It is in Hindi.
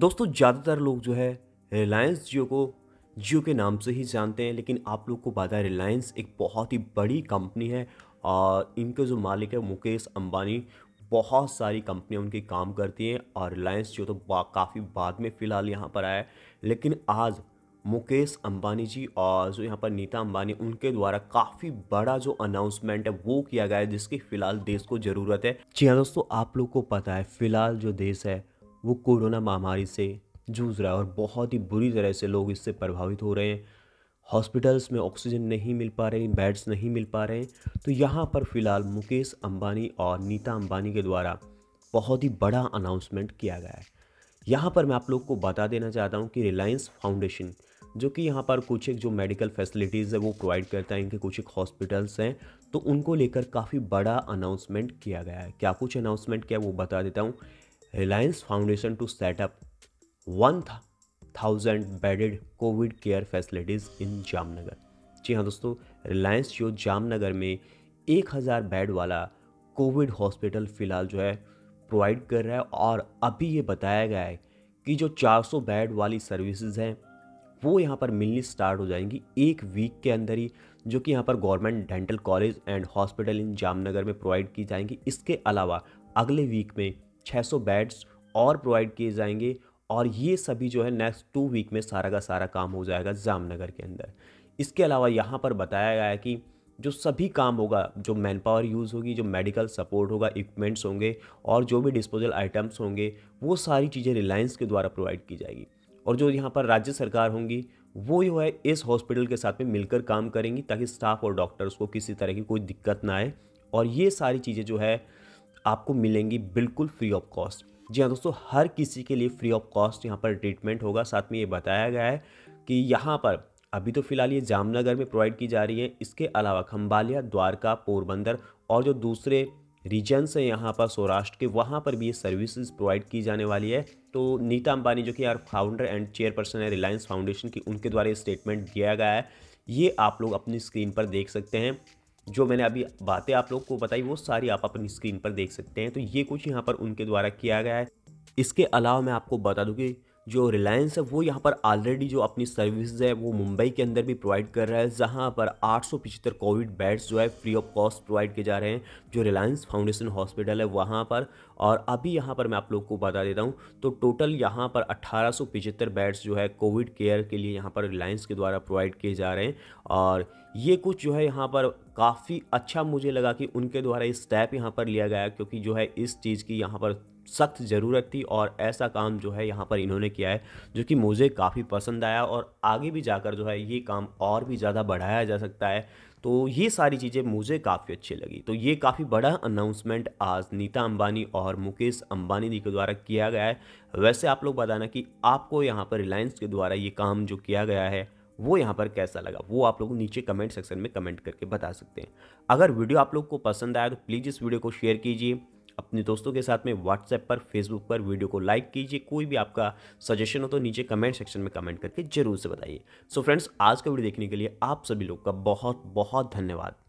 दोस्तों ज़्यादातर लोग जो है रिलायंस जियो को जियो के नाम से ही जानते हैं लेकिन आप लोग को पता है रिलायंस एक बहुत ही बड़ी कंपनी है और इनके जो मालिक है मुकेश अंबानी बहुत सारी कंपनियां उनके काम करती हैं और रिलायंस जियो तो बा, काफ़ी बाद में फ़िलहाल यहाँ पर आया है लेकिन आज मुकेश अंबानी जी और जो यहाँ पर नीता अंबानी उनके द्वारा काफ़ी बड़ा जो अनाउंसमेंट है वो किया गया है जिसकी फ़िलहाल देश को ज़रूरत है जी हाँ दोस्तों आप लोग को पता है फ़िलहाल जो देश है वो कोरोना महामारी से जूझ रहा है और बहुत ही बुरी तरह से लोग इससे प्रभावित हो रहे हैं हॉस्पिटल्स में ऑक्सीजन नहीं मिल पा रही बेड्स नहीं मिल पा रहे हैं तो यहाँ पर फ़िलहाल मुकेश अंबानी और नीता अंबानी के द्वारा बहुत ही बड़ा अनाउंसमेंट किया गया है यहाँ पर मैं आप लोग को बता देना चाहता हूँ कि रिलायंस फाउंडेशन जो कि यहाँ पर कुछ एक जो मेडिकल फैसिलिटीज़ है वो प्रोवाइड करता है इनके कुछ एक हॉस्पिटल्स हैं तो उनको लेकर काफ़ी बड़ा अनाउंसमेंट किया गया है क्या कुछ अनाउंसमेंट किया वो बता देता हूँ Reliance Foundation to setup one thousand bedded covid care facilities in Jamnagar जी हाँ दोस्तों रिलायंस जो जामनगर में एक हज़ार बेड वाला कोविड हॉस्पिटल फ़िलहाल जो है प्रोवाइड कर रहा है और अभी ये बताया गया है कि जो 400 बेड वाली सर्विसेज हैं वो यहाँ पर मिलनी स्टार्ट हो जाएंगी एक वीक के अंदर ही जो कि यहाँ पर government dental college and hospital in Jamnagar में प्रोवाइड की जाएंगी इसके अलावा अगले वीक में 600 बेड्स और प्रोवाइड किए जाएंगे और ये सभी जो है नेक्स्ट टू वीक में सारा का सारा काम हो जाएगा जामनगर के अंदर इसके अलावा यहाँ पर बताया गया है कि जो सभी काम होगा जो मैन पावर यूज़ होगी जो मेडिकल सपोर्ट होगा इक्विपमेंट्स होंगे और जो भी डिस्पोजल आइटम्स होंगे वो सारी चीज़ें रिलायंस के द्वारा प्रोवाइड की जाएगी और जो यहाँ पर राज्य सरकार होंगी वो जो है इस हॉस्पिटल के साथ में मिलकर काम करेंगी ताकि स्टाफ और डॉक्टर्स को किसी तरह की कोई दिक्कत ना आए और ये सारी चीज़ें जो है आपको मिलेंगी बिल्कुल फ्री ऑफ कॉस्ट जी हाँ दोस्तों हर किसी के लिए फ्री ऑफ कॉस्ट यहाँ पर ट्रीटमेंट होगा साथ में ये बताया गया है कि यहाँ पर अभी तो फिलहाल ये जामनगर में प्रोवाइड की जा रही है इसके अलावा खम्बालिया द्वारका पोरबंदर और जो दूसरे रीजन्स हैं यहाँ पर सौराष्ट्र के वहाँ पर भी ये सर्विसेज प्रोवाइड की जाने वाली है तो नीता अंबानी जो कि यार फाउंडर एंड चेयरपर्सन है रिलायंस फाउंडेशन की उनके द्वारा ये स्टेटमेंट दिया गया है ये आप लोग अपनी स्क्रीन पर देख सकते हैं जो मैंने अभी बातें आप लोग को बताई वो सारी आप अपनी स्क्रीन पर देख सकते हैं तो ये कुछ यहाँ पर उनके द्वारा किया गया है इसके अलावा मैं आपको बता दूँ कि जो रिलायंस है वो यहाँ पर ऑलरेडी जो अपनी सर्विस है वो मुंबई के अंदर भी प्रोवाइड कर रहा है जहाँ पर आठ कोविड बेड्स जो है फ्री ऑफ कॉस्ट प्रोवाइड किए जा रहे हैं जो रिलायंस फाउंडेशन हॉस्पिटल है वहाँ पर और अभी यहाँ पर मैं आप लोग को बता देता हूँ तो टोटल यहाँ पर अट्ठारह बेड्स जो है कोविड केयर के लिए यहाँ पर रिलायंस के द्वारा प्रोवाइड किए जा रहे हैं और ये कुछ जो है यहाँ पर काफ़ी अच्छा मुझे लगा कि उनके द्वारा इस स्टेप यहाँ पर लिया गया क्योंकि जो है इस चीज़ की यहाँ पर सख्त ज़रूरत थी और ऐसा काम जो है यहाँ पर इन्होंने किया है जो कि मुझे काफ़ी पसंद आया और आगे भी जाकर जो है ये काम और भी ज़्यादा बढ़ाया जा सकता है तो ये सारी चीज़ें मुझे काफ़ी अच्छी लगी तो ये काफ़ी बड़ा अनाउंसमेंट आज नीता अंबानी और मुकेश अंबानी जी के द्वारा किया गया है वैसे आप लोग बताना कि आपको यहाँ पर रिलायंस के द्वारा ये काम जो किया गया है वो यहाँ पर कैसा लगा वो आप लोग नीचे कमेंट सेक्शन में कमेंट करके बता सकते हैं अगर वीडियो आप लोग को पसंद आया तो प्लीज़ इस वीडियो को शेयर कीजिए अपने दोस्तों के साथ में व्हाट्सएप पर फेसबुक पर वीडियो को लाइक कीजिए कोई भी आपका सजेशन हो तो नीचे कमेंट सेक्शन में कमेंट करके जरूर से बताइए सो so फ्रेंड्स आज का वीडियो देखने के लिए आप सभी लोग का बहुत बहुत धन्यवाद